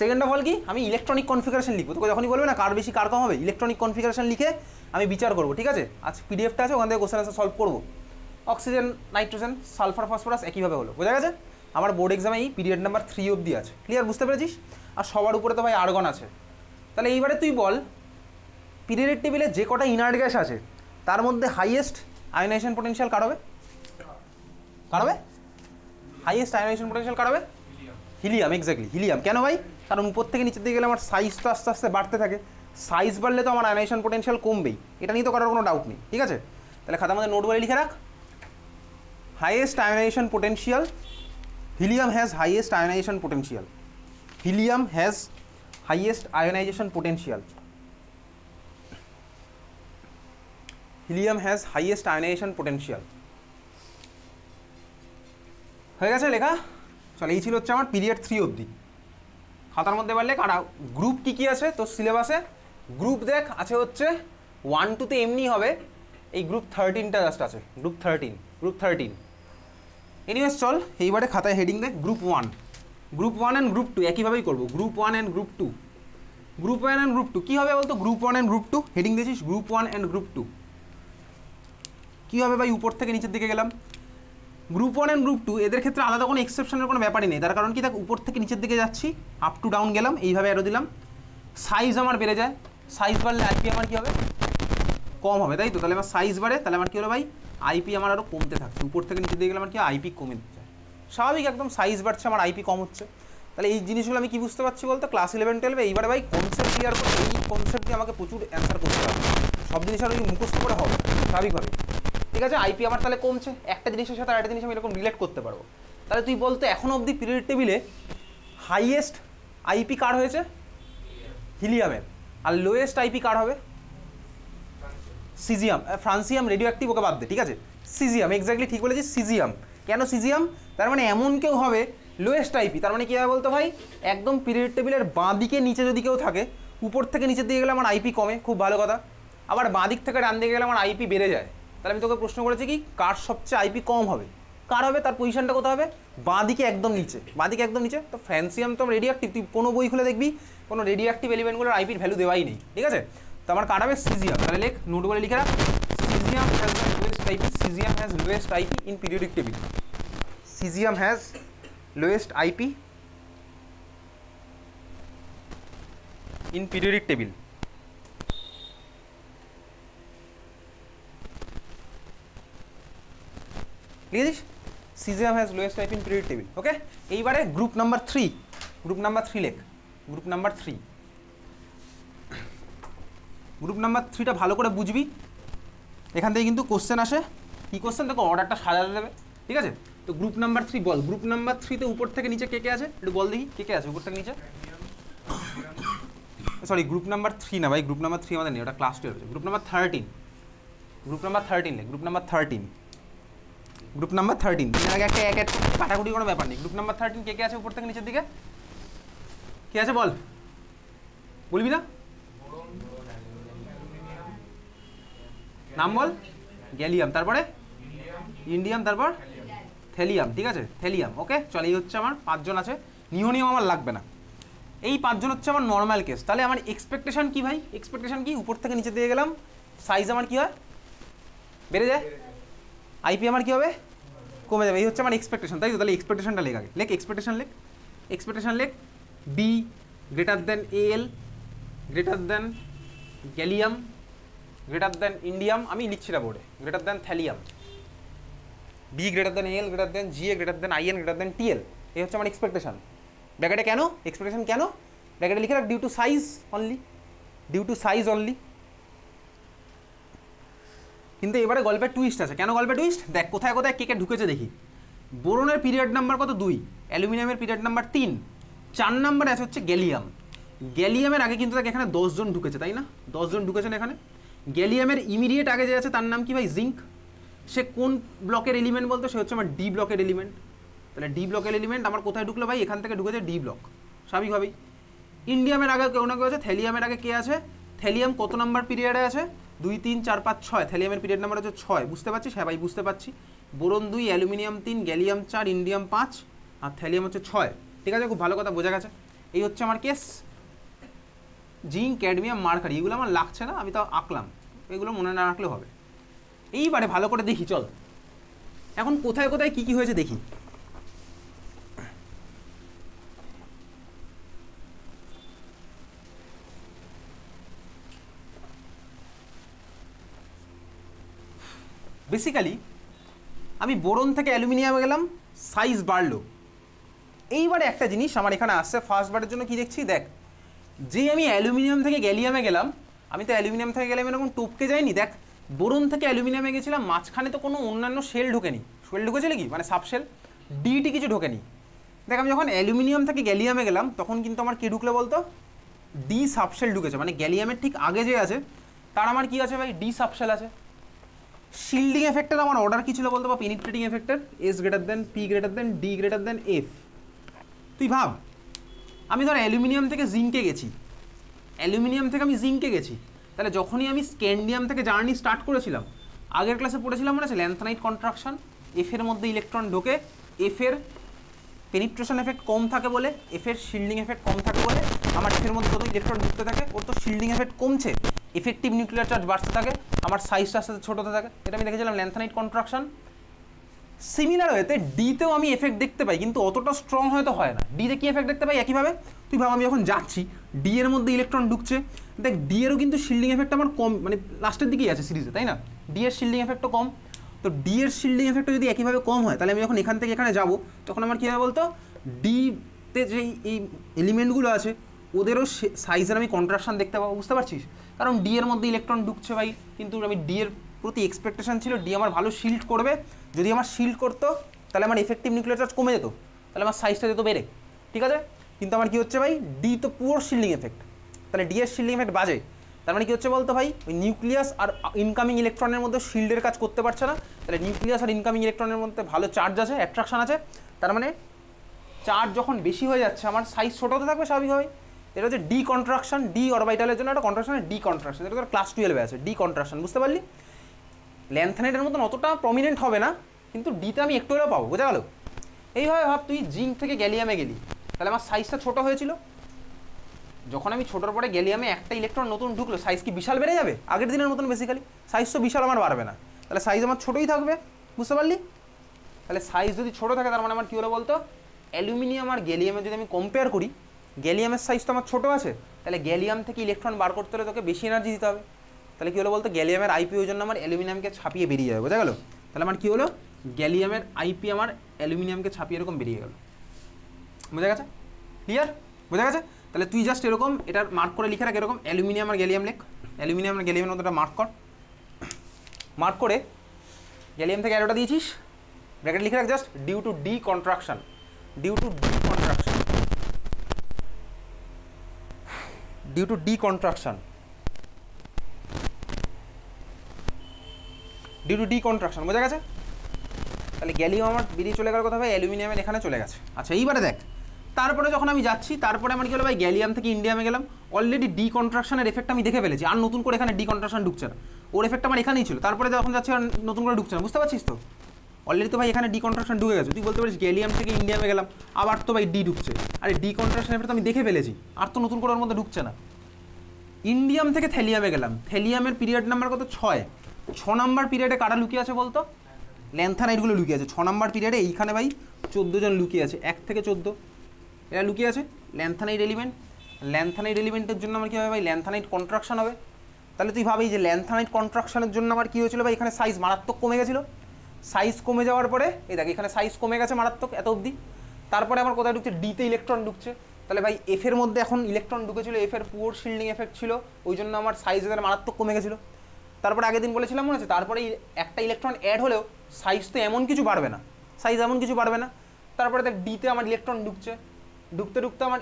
সেকেন্ড অফ অল কি আমি ইলেকট্রনিক কনফিগারেশন লিখবো তোকে যখনই বলবে না কার বেশি কার কম হবে ইলেকট্রনিক কনফিগারেশন লিখে আমি বিচার করবো ঠিক আছে আজ পিডিএফটা আছে ওখান থেকে কোশ্চেন আছে সলভ করবো অক্সিজেন নাইট্রোজেন সালফার ফসফরাস একইভাবে হলো বোঝা গেছে আমার বোর্ড এক্সামে এই পিরিয়ড নাম্বার থ্রি অবধি আছে ক্লিয়ার বুঝতে পেরেছিস আর সবার উপরে তো ভাই আর্গন আছে তাহলে এইবারে তুই বল পিরিয়ডের টেবিলে যে কটা ইনার্ট গ্যাস আছে তার মধ্যে হাইয়েস্ট আয়োনাইজেশন পটেনশিয়াল কার হবে কার হবে হাইয়েস্ট আয়োনাইজেশন পোটেনশিয়াল কার হবে হিলিয়াম এক্স্যাক্টলি হিলিয়াম কেন ভাই কারণ উপর থেকে নিচের দিকে গেলে আমার সাইজ তো আস্তে আস্তে বাড়তে থাকে সাইজ বাড়লে তো আমার আয়োনাইজেশন পোটেনশিয়াল কমবেই এটা নিয়ে তো করার কোনো ডাউট নেই ঠিক আছে তাহলে খাতার মধ্যে নোট বলে লিখে রাখ highest ionization potential helium has highest ionization potential helium has highest ionization potential helium has highest ionization potential হয়ে গেছে লেখা চলো এই ছিল হচ্ছে আমার পিরিয়ড থ্রি অবধি খাতার মধ্যে পারলে কারা গ্রুপ কি কী আছে তোর সিলেবাসে গ্রুপ দেখ আছে হচ্ছে ওয়ান টুতে এমনি হবে এই গ্রুপ থার্টিনটা জাস্ট আছে group thirteen group thirteen anyways চল এইবারে খাতায় হেডিং দেখ group one group one and group two একইভাবেই করবো group one and group two group one and group two কী হবে বলতো group one and group two heading দিয়েছিস group one and group two কী হবে ভাই উপর থেকে নিচের দিকে গেলাম group one and group two এদের ক্ষেত্রে আলাদা কোনো এক্সেপশনের কোনো ব্যাপারই নেই তার কারণ কি দেখ উপর থেকে নিচের দিকে যাচ্ছি আপ টু ডাউন গেলাম এইভাবে আরও দিলাম সাইজ আমার বেড়ে যায় সাইজ বাড়লে আইপি আমার কী হবে কম হবে তাই তো তাহলে আমার সাইজ বাড়ে তাহলে আমার কী হলো ভাই আইপি আমার আরও কমতে থাকছে উপর থেকে নিচে দিয়ে গেলে আমার কি আইপি কমে যায় স্বাভাবিক একদম সাইজ বাড়ছে আমার আইপি কম হচ্ছে তাহলে এই জিনিসগুলো আমি কি বুঝতে পারছি বলতো ক্লাস ইলেভেন টুয়েলভে এইবার ভাই কনসেপ্ট ক্লিয়ার করে এই কনসেপ্ট দিয়ে আমাকে প্রচুর অ্যান্সার করতে হবে সব জিনিস আর ওই মুখস্থ করে হবে স্বাভাবিকভাবে ঠিক আছে আইপি আমার তাহলে কমছে একটা জিনিসের সাথে আরেকটা জিনিস আমি এরকম রিলেট করতে পারবো তাহলে তুই বলতো এখন অবধি পিরিয়ড টেবিলে হাইয়েস্ট আইপি কার হয়েছে হিলিয়ামের আর লোয়েস্ট আইপি কার হবে caesium francium radioactive okay বাদ দে ঠিক আছে সিজিয়াম এক্স্যাক্টলি ঠিক বলেছি সিজিয়াম কেন সিজিয়াম তার মানে এমন কেউ হবে লোয়েস্ট আইপি তার মানে কী হবে বলতো ভাই একদম পিরিয়ড টেবিলের বাঁ দিকে নিচে যদি কেউ থাকে উপর থেকে নিচের দিকে গেলে আমার আইপি কমে খুব ভালো কথা আবার বাঁ দিক থেকে ডান দিকে গেলে আমার আইপি বেড়ে যায় তাহলে আমি তোকে প্রশ্ন করেছি কি কার সবচেয়ে আইপি কম হবে কার হবে তার পজিশনটা কোথাও হবে বাঁ দিকে একদম নিচে বাঁ দিকে একদম নিচে তো ফ্যান্সিয়াম তো রেডিয়াক্টিভ তুই কোনো বই খুলে দেখবি কোনো রেডিয়াক্টিভ এলিমেন্টগুলোর আইপির ভ্যালু দেওয়াই নেই ঠিক আছে তো আমার কার হবে সিজিয়াম তাহলে লেখ নোট বলে লিখে রাখ caesium has lowest IP caesium has lowest IP in periodic table caesium has lowest IP in periodic table লিখেছিস caesium has lowest type in period table okay এইবারে group number three group number three লেখ group number three group number থ্রিটা ভালো করে বুঝবি এখান থেকে কিন্তু কোশ্চেন আসে কী কোশ্চেন তোকে অর্ডারটা সাজাতে দেবে ঠিক আছে তো গ্রুপ নাম্বার থ্রি বল গ্রুপ নাম্বার থ্রিতে উপর থেকে নিচে কে কে আছে একটু বল দেখি কে কে আছে উপর থেকে নিচে সরি গ্রুপ নাম্বার থ্রি না ভাই গ্রুপ নাম্বার থ্রি আমাদের নেই ওটা class twelve group number thirteen group number thirteen group number thirteen group number thirteen আগে একটা এক এক কাটাকুটি কোনো ব্যাপার নেই গ্রুপ নাম্বার থার্টিন কে কে আছে উপর থেকে নিচের দিকে কে আছে বল বলবি না নাম বল গ্যালিয়াম তারপরে ইন্ডিয়াম তারপর থেলিয়াম ঠিক আছে থেলিয়াম ওকে চল এই হচ্ছে আমার পাঁচজন আছে নিয়নিয়ম আমার লাগবে না এই পাঁচজন হচ্ছে আমার নর্মাল কেস তাহলে আমার এক্সপেকটেশান কী ভাই এক্সপেকটেশান কি উপর থেকে নিচে দিয়ে গেলাম সাইজ আমার কী হয় বেড়ে যায় আইপি আমার কী হবে কমে যাবে এই হচ্ছে আমার এক্সপেকটেশন তাই তো তাহলে এক্সপেকটেশনটা লেখ আগে লেখ এক্সপেকটেশন লেখ এক্সপেকটেশন লেখ B greater than L greater than gallium greater than indium আমি লিখছি না বোর্ডে greater than thallium B greater than L greater than G A greater than I N greater than TL এই হচ্ছে আমার এক্সপেকটেশন ব্র্যাকেটে কেন এক্সপেকটেশন কেন ব্যাকেটে লিখে রাখ due to size only due to size only কিন্তু এবারে গল্পের টুইস্ট আছে কেন গল্পের টুইস্ট দেখ কোথায় কোথায় কেকে ঢুকেছে দেখি বোরনের পিরিয়ড নাম্বার কত দুই অ্যালুমিনিয়ামের পিরিয়ড নাম্বার তিন চার নাম্বার আছে হচ্ছে গ্যালিয়াম গ্যালিয়ামের আগে কিন্তু দেখ এখানে দশজন ঢুকেছে তাই না দশজন ঢুকেছেন এখানে গ্যালিয়ামের ইমিডিয়েট আগে যে আছে তার নাম কি ভাই জিঙ্ক সে কোন ব্লকের এলিমেন্ট বলতো সে হচ্ছে আমার ডি ব্লকের এলিমেন্ট তাহলে ডি ব্লকের এলিমেন্ট আমার কোথায় ঢুকলো ভাই এখান থেকে ঢুকেছে ডি ব্লক স্বাভাবিকভাবেই ইন্ডিয়ামের আগে কেউ না কেউ আছে থ্যালিয়ামের আগে কে আছে থ্যালিয়াম কত নাম্বার পিরিয়ডে আছে দুই তিন চার পাঁচ ছয় থ্যালিয়ামের পিরিয়ড নাম্বার হচ্ছে ছয় বুঝতে পারছিস হ্যাঁ ভাই বুঝতে পারছি বোরন দুই অ্যালুমিনিয়াম তিন গ্যালিয়াম চার ইন্ডিয়াম পাঁচ আর থ্যালিয়াম হচ্ছে ছয় ঠিক আছে খুব ভালো কথা বোঝা গেছে এই হচ্ছে আমার কেস জিঙ্ক ক্যাডমিয়াম মার্কারি এগুলো আমার লাগছে না আমি তো আঁকলাম এগুলো মনে না রাখলে হবে এইবারে ভালো করে দেখি চল এখন কোথায় কোথায় কী কী হয়েছে দেখি বেসিক্যালি আমি বোরন থেকে অ্যালুমিনিয়ামে গেলাম সাইজ বাড়লো এইবারে একটা জিনিস আমার এখানে আসছে ফার্স্ট বারের জন্য কি দেখছি দেখ যে আমি অ্যালুমিনিয়াম থেকে গ্যালিয়ামে গেলাম আমি তো অ্যালুমিনিয়াম থেকে গেলাম এরকম টপকে যাইনি দেখ বোরন থেকে অ্যালুমিনিয়ামে গেছিলাম মাঝখানে তো কোনো অন্যান্য শেল ঢোকেনি শেল ঢুকেছিল কি মানে সাবশেল ডিটি কিছু ঢোকেনি দেখ আমি যখন অ্যালুমিনিয়াম থেকে গ্যালিয়ামে গেলাম তখন কিন্তু আমার কী ঢুকলো বলতো ডি সাপশেল ঢুকেছে মানে গ্যালিয়ামের ঠিক আগে যে আছে তার আমার কি আছে ভাই ডি সাবশেল আছে শিল্ডিং এফেক্টের আমার অর্ডার কী ছিল বলতে পারো পেনিট্রেটিং এফেক্টের S greater than P greater than D greater than f তুই ভাব আমি ধর অ্যালুমিনিয়াম থেকে জিঙ্কে গেছি অ্যালুমিনিয়াম থেকে আমি জিঙ্কে গেছি তাহলে যখনই আমি স্ক্যান্ডিয়াম থেকে জার্নি স্টার্ট করেছিলাম আগের ক্লাসে পড়েছিলাম মনে আছে ল্যান্থানাইট কন্ট্রাকশন এফের মধ্যে ইলেকট্রন ঢোকে এফের পেনিট্রেশন এফেক্ট কম থাকে বলে এফের শিল্ডিং এফেক্ট কম থাকে বলে আমার এফের মধ্যে যত ইলেকট্রন ঢুকতে থাকে ওর তো শিল্ডিং এফেক্ট কমছে এফেক্টিভ নিউক্লিয়ার চার্জ বাড়তে থাকে আমার সাইজটা আস্তে ছোটো হতে থাকে এটা আমি দেখেছিলাম ল্যান্থানাইট কন্ট্রাকশন সিমিলার ওয়েতে ডিতেও আমি এফেক্ট দেখতে পাই কিন্তু অতটা স্ট্রং হয়তো হয় না ডিতে কী এফেক্ট দেখতে পাই একইভাবে তুই ভাব আমি যখন যাচ্ছি ডি এর মধ্যে ইলেকট্রন ঢুকছে দেখ ডি এরও কিন্তু শিল্ডিং এফেক্ট আমার কম মানে লাস্টের দিকেই আছে সিরিজে তাই না ডি এর শিল্ডিং এফেক্টও কম তো ডি এর শিল্ডিং এফেক্টও যদি একইভাবে কম হয় তাহলে আমি যখন এখান থেকে এখানে যাব তখন আমার কী হবে বলতো ডিতে যে এই এলিমেন্টগুলো আছে ওদেরও সাইজের আমি কন্ট্রাকশান দেখতে পাবো বুঝতে পারছিস কারণ ডি এর মধ্যে ইলেকট্রন ঢুকছে ভাই কিন্তু আমি ডি এর প্রতি এক্সপেকটেশন ছিল ডি আমার ভালো শিল্ড করবে যদি আমার শিল্ড করতো তাহলে আমার এফেক্টিভ নিউক্লিয়ার চার্জ কমে যেত তাহলে আমার সাইজটা যেত বেড়ে ঠিক আছে কিন্তু আমার কী হচ্ছে ভাই ডি তো পুরো শিল্ডিং এফেক্ট তাহলে ডি এর শিল্ডিং এফেক্ট বাজে তার মানে কী হচ্ছে বলতো ভাই ওই নিউক্লিয়াস আর ইনকামিং ইলেকট্রনের মধ্যে শিল্ডের কাজ করতে পারছে না তাহলে নিউক্লিয়াস আর ইনকামিং ইলেকট্রনের মধ্যে ভালো চার্জ আছে অ্যাট্রাকশান আছে তার মানে চার্জ যখন বেশি হয়ে যাচ্ছে আমার সাইজ ছোটো হতে থাকবে স্বাভাবিকভাবে এটা হচ্ছে ডি কন্ট্রাকশন ডি অরবাইটালের জন্য একটা কন্ট্রাকশন ডি কন্ট্রাকশন এটা তোর ক্লাস টুয়েলভে আছে ডি কন্ট্রাকশন বুঝতে পারলি ল্যান্থানাইটের মতন অতটা প্রমিনেন্ট হবে না কিন্তু ডিতে আমি একটু হলেও পাবো বোঝা গেল এইভাবে ভাব তুই জিঙ্ক থেকে গ্যালিয়ামে গেলি তাহলে আমার সাইজটা ছোট হয়েছিল যখন আমি ছোটোর পরে গ্যালিয়ামে একটা ইলেকট্রন নতুন ঢুকলো সাইজ কি বিশাল বেড়ে যাবে আগের দিনের মতন বেসিক্যালি সাইজ তো বিশাল আমার বাড়বে না তাহলে সাইজ আমার ছোটোই থাকবে বুঝতে পারলি তাহলে সাইজ যদি ছোটো থাকে তার মানে আমার কী হলো বলতো অ্যালুমিনিয়াম আর গ্যালিয়ামে যদি আমি কম্পেয়ার করি গ্যালিয়ামের সাইজ তো আমার ছোটো আছে তাহলে গ্যালিয়াম থেকে ইলেকট্রন বার করতে হলে তোকে বেশি এনার্জি দিতে হবে তাহলে কী হলো বলতো গ্যালিয়ামের আইপি ওই জন্য আমার অ্যালুমিনিয়ামকে ছাপিয়ে বেরিয়ে যাবে বোঝা গেল তাহলে আমার কী হলো গ্যালিয়ামের আইপি আমার অ্যালুমিনিয়ামকে ছাপিয়ে এরকম বেরিয়ে গেল বোঝা গেছে ক্লিয়ার বোঝা গেছে তাহলে তুই জাস্ট এরকম এটার মার্ক করে লিখে রাখ এরকম অ্যালুমিনিয়াম আর গ্যালিয়াম লেখ অ্যালুমিনিয়াম আর গ্যালিয়ামের মতো মার্ক কর মার্ক করে গ্যালিয়াম থেকে অ্যারোটা দিয়েছিস ব্র্যাকেট লিখে রাখ just due to d contraction due to d contraction due to decontraction due to d contraction বোঝা গেছে তাহলে গ্যালিও আমার বেরিয়ে চলে গেল কথা ভাই অ্যালুমিনিয়ামের এখানে চলে গেছে আচ্ছা এইবারে দেখ তারপরে যখন আমি যাচ্ছি তারপরে আমার মানে কি হলো ভাই গ্যালিয়াম থেকে ইন্ডিয়ামে গেলাম অলরেডি ডিকনট্রাকশনের এফেক্ট আমি দেখে ফেলেছি আর নতুন করে এখানে ডিকনট্রাকশন ঢুকছে না ওর এফেক্ট আমার এখানেই ছিল তারপরে যখন যাচ্ছি আর নতুন করে ঢুকছে না বুঝতে পারছিস তো অলরেডি তো ভাই এখানে ডিকন্ট্রাকশন ঢুকে গেছে তুই বলতে পারিস গেলিয়াম e থেকে ইন্ডিয়ামে গেলাম আবার তো ভাই ডি ঢুকছে আরে ডিকন্ট্রাকশন তো আমি দেখে ফেলেছি আর তো নতুন করে ওর মধ্যে ঢুকছে না ইন্ডিয়াম থেকে থ্যালিয়ামে গেলাম থ্যালিয়ামের পিরিয়ড নাম্বার কত ছয় ছ নাম্বার পিরিয়ডে কারা লুকিয়ে আছে বলতো ল্যান্থানাইটগুলো লুকিয়ে আছে ছ নাম্বার পিরিয়ডে এইখানে ভাই চোদ্দো জন লুকিয়ে আছে এক থেকে চোদ্দো এরা লুকিয়ে আছে ল্যান্থানাইট এলিমেন্ট ল্যান্থানাইট এলিমেন্টের জন্য আমার কী হবে ভাই ল্যান্থানাইট কন্ট্রাকশন হবে তাহলে তুই ভাবি যে ল্যান্থানাইট কন্ট্রাকশনের জন্য আমার কী হয়েছিল ভাই এখানে সাইজ মারাত্মক কমে গেছিলো সাইজ কমে যাওয়ার পরে এই দেখ এখানে সাইজ কমে গেছে মারাত্মক এত অবধি তারপরে আমার কোথায় ঢুকছে ডিতে ইলেকট্রন ঢুকছে তাহলে ভাই এফের মধ্যে এখন ইলেকট্রন ঢুকেছিল এফের পুয়োর শিল্ডিং এফেক্ট ছিল ওই জন্য আমার সাইজ এদের মারাত্মক কমে গেছিলো তারপরে আগের দিন বলেছিলাম মনে আছে তারপরে একটা ইলেকট্রন অ্যাড হলেও সাইজ তো এমন কিছু বাড়বে না সাইজ এমন কিছু বাড়বে না তারপরে দেখ ডিতে আমার ইলেকট্রন ঢুকছে ঢুকতে ঢুকতে আমার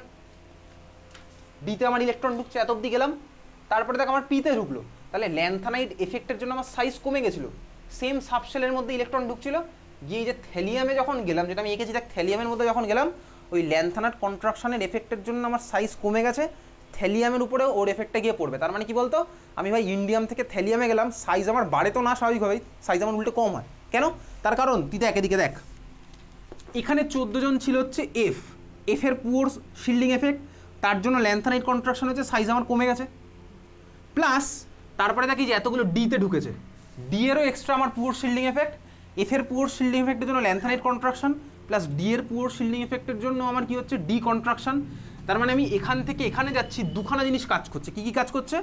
ডিতে আমার ইলেকট্রন ঢুকছে এত অব্দি গেলাম তারপরে দেখ আমার পিতে ঢুকলো তাহলে ল্যান্থানাইট এফেক্টের জন্য আমার সাইজ কমে গেছিলো সেম সাবশেলের মধ্যে ইলেকট্রন ঢুকছিল গিয়ে যে থেলিয়ামে যখন গেলাম যেটা আমি এঁকেছি দেখ থেলিয়ামের মধ্যে যখন গেলাম ওই ল্যান্থানার কন্ট্রাকশনের এফেক্টের জন্য আমার সাইজ কমে গেছে থেলিয়ামের উপরে ওর এফেক্টটা গিয়ে পড়বে তার মানে কি বলতো আমি ভাই ইন্ডিয়াম থেকে থেলিয়ামে গেলাম সাইজ আমার বাড়ে তো না স্বাভাবিকভাবেই সাইজ আমার উল্টে কম হয় কেন তার কারণ তুই তো এদিকে দেখ এখানে চোদ্দো জন ছিল হচ্ছে এফ এফের পুয়ার শিল্ডিং এফেক্ট তার জন্য ল্যান্থানাইট কন্ট্রাকশন হচ্ছে সাইজ আমার কমে গেছে প্লাস তারপরে দেখি যে এতগুলো ডিতে ঢুকেছে ডি এরও এক্সট্রা আমার পুয়োর শিল্ডিং এফেক্ট এফের পুয়োর শিল্ডিং এফেক্টের জন্য ল্যান্থানাইট কন্ট্রাকশন প্লাস ডি এর পুয়োর শিল্ডিং এফেক্টের জন্য আমার কি হচ্ছে ডি কন্ট্রাকশন তার মানে আমি এখান থেকে এখানে যাচ্ছি দুখানা জিনিস কাজ করছে কি কি কাজ করছে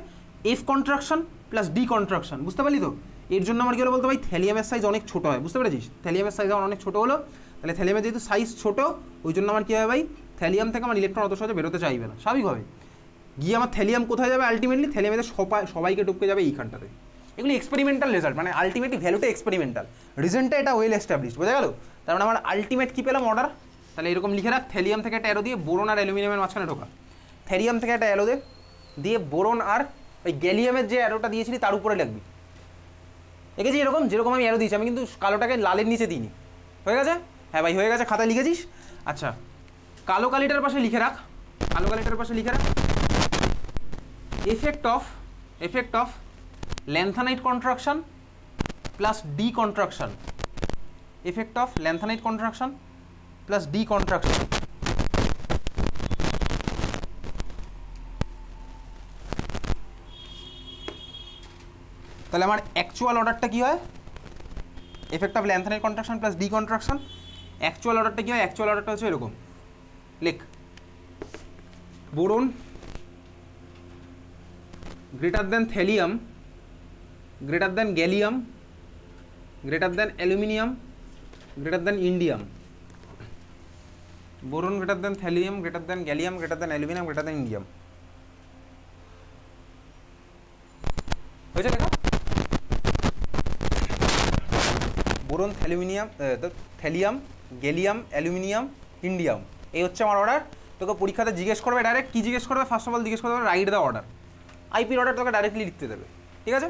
f contraction plus d contraction বুঝতে পারলি তো এর জন্য আমার কী হলো বলতো ভাই থ্যালিয়ামের সাইজ অনেক ছোটো হয় বুঝতে পেরেছিস থ্যালিয়ামের সাইজ আমার অনেক ছোটো হলো তাহলে থ্যালিয়ামের যেহেতু সাইজ ছোটো ওই জন্য আমার কী হবে ভাই থ্যালিয়াম থেকে আমার ইলেকট্রন অত সহজে বেরোতে চাইবে না স্বাভাবিকভাবে গিয়ে আমার থ্যালিয়াম কোথায় যাবে আলটিমেটলি থ্যালিয়ামের সবাই সবাইকে টুপকে যাবে এইখানটাতে এগুলি এক্সপেরিমেন্টাল রেজাল্ট মানে আলটিমেটলি ভ্যালুটা এক্সপেরিমেন্টাল রিজনটা এটা ওয়েল এস্টাবলিশড বোঝা গেল তার মানে আমার আলটিমেট কী পেলাম অর্ডার তাহলে এরকম লিখে রাখ থ্যালিয়াম থেকে একটা অ্যারো দিয়ে বোরন আর অ্যালুমিনিয়ামের মাঝখানে ঢোকা থ্যালিয়াম থেকে একটা অ্যালো দে দিয়ে বোরন আর ওই গ্যালিয়ামের যে অ্যারোটা দিয়েছিলি তার উপরে লাগবি দেখেছি এরকম যেরকম আমি অ্যারো দিয়েছি আমি কিন্তু কালোটাকে লালের নিচে দিইনি হয়ে গেছে হ্যাঁ ভাই হয়ে গেছে খাতায় লিখেছিস আচ্ছা কালো কালিটার পাশে লিখে রাখ কালো কালিটার পাশে লিখে রাখ effect of effect of lengthenite contraction plus decontraction effect of lengthenite contraction plus decontraction তাহলে আমার অ্যাকচুয়াল অর্ডারটা কি হয় effect of lanthanide contraction plus d contraction actual অর্ডারটা কি হয় অ্যাকচুয়াল অর্ডারটা হচ্ছে এরকম লেখ boron greater than thallium greater than gallium greater than aluminium greater than indium boron greater than thallium greater than gallium greater than aluminium greater than indium হয়েছে দেখা boron থ্যালুমিনিয়াম থ্যালিয়াম গ্যালিয়াম অ্যালুমিনিয়াম ইন্ডিয়াম এই হচ্ছে আমার order তোকে পরীক্ষাতে জিজ্ঞেস করবে ডাইরেক্ট কী জিজ্ঞেস করবে ফার্স্ট অফ অল জিজ্ঞেস করবে রাইট দ্য অর্ডার আইপির অর্ডার তোকে ডাইরেক্টলি লিখতে দেবে ঠিক আছে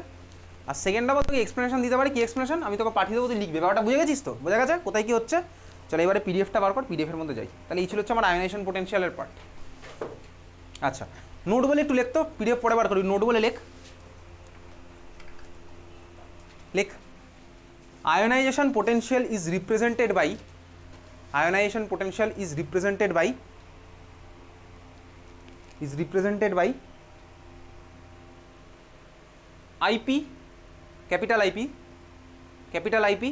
আর সেকেন্ড নাম্বার তোকে এক্সপ্লেনেশন দিতে পারি কি এক্সপ্লেনেশন আমি তোকে পাঠিয়ে দেবো তুই লিখবে ব্যাপারটা বুঝে গেছিস তো বোঝা গেছে কোথায় কী হচ্ছে চলো এবারে পিডিএফটা বার কর পিডিএফের মধ্যে যাই তাহলে এই ছিল হচ্ছে আমার আয়োনাইজেশন পোটেন্সিয়ালের পার্ট আচ্ছা নোট বলে একটু লেখ তো পিডিএফ পরে বার করি নোট বলে লেখ লেখ ionization potential is represented by ionization potential is represented by is represented by IP capital IP capital IP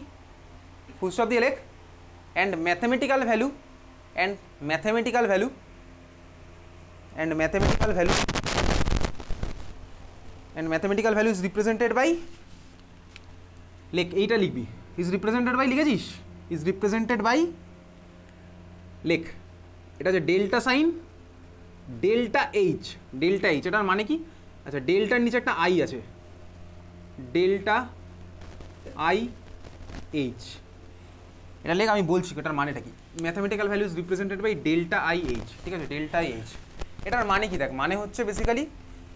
full stop দিয়ে লেখ and mathematical value and mathematical value and mathematical value and mathematical value is represented by লেখ এইটা লিখবি is represented by লিখেছিস is represented by লেখ এটা হচ্ছে delta sign delta H delta H এটার মানে কি আচ্ছা ডেল্টার নিচে একটা আই আছে ডেল্টা আই এইচ এটা লেখ আমি বলছি এটার মানেটা কি mathematical value is represented by delta I H ঠিক আছে ডেল্টা আই এইচ এটার মানে কি দেখ মানে হচ্ছে বেসিক্যালি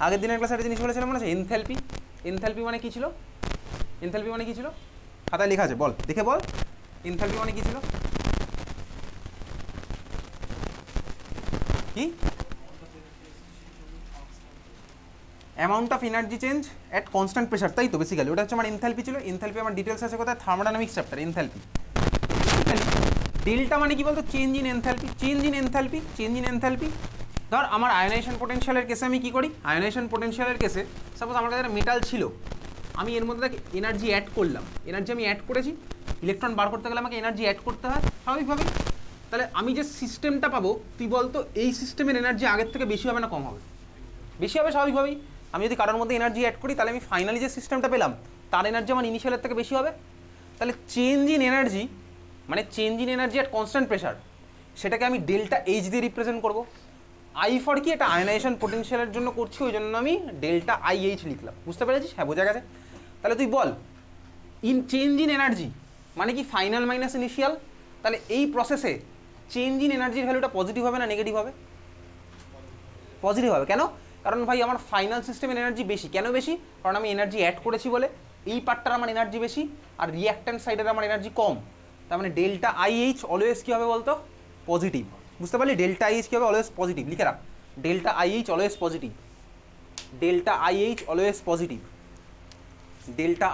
আগের দিনের ক্লাসে একটা জিনিস বলেছিলাম মনে আছে এনথ্যালপি এনথ্যালপি মানে কী ছিল এনথ্যালপি মানে কী ছিল খাতায় লেখা আছে বল দেখে বল এনথ্যালপি মানে কী ছিল কি amount of energy change at constant pressure তাই তো বেসিক্যালি ওটা হচ্ছে আমার ইনথ্যালপি ছিল ইনথ্যালপি আমার ডিটেলস আছে কোথায় থার্মোডাইনামিক্স চ্যাপ্টার ইনথ্যালপি ডেল্টা মানে কি বলতো change in enthalpy change in enthalpy change in enthalpy ধর আমার আয়োনাইশন পোটেনশিয়ালের কেসে আমি কি করি আয়োনাইশন পোটেনশিয়ালের কেসে সাপোজ আমার কাছে মেটাল ছিল আমি এর মধ্যে এনার্জি অ্যাড করলাম এনার্জি আমি অ্যাড করেছি ইলেকট্রন বার করতে গেলে আমাকে এনার্জি অ্যাড করতে হয় স্বাভাবিকভাবেই তাহলে আমি যে সিস্টেমটা পাবো তুই বলতো এই সিস্টেমের এনার্জি আগের থেকে বেশি হবে না কম হবে বেশি হবে স্বাভাবিকভাবেই আমি যদি কারোর মধ্যে এনার্জি অ্যাড করি তাহলে আমি ফাইনালি যে সিস্টেমটা পেলাম তার এনার্জি আমার ইনিশিয়ালের থেকে বেশি হবে তাহলে চেঞ্জ ইন এনার্জি মানে change in energy at constant pressure সেটাকে আমি ডেল্টা এইচ দিয়ে রিপ্রেজেন্ট করবো আই ফর কি এটা আয়নাইজেশন পোটেনশিয়ালের জন্য করছি ওই জন্য আমি ডেল্টা আই এইচ লিখলাম বুঝতে পেরেছিস হ্যাঁ বোঝা গেছে তাহলে তুই বল ইন চেঞ্জ ইন এনার্জি মানে কি ফাইনাল মাইনাস ইনিশিয়াল তাহলে এই প্রসেসে চেঞ্জ ইন এনার্জির ভ্যালুটা পজিটিভ হবে না নেগেটিভ হবে পজিটিভ হবে কেন কারণ ভাই আমার ফাইনাল সিস্টেমের এনার্জি বেশি কেন বেশি কারণ আমি এনার্জি অ্যাড করেছি বলে এই পার্টটার আমার এনার্জি বেশি আর রিয়াক্ট্যান্ট সাইডের আমার এনার্জি কম তার মানে ডেল্টা আইএইচ অলওয়েজ কী হবে বলতো পজিটিভ বুঝতে পারলি ডেল্টা আইএইচ কী হবে অলওয়েজ পজিটিভ লিখে রাখ delta I H always positive delta I H always positive delta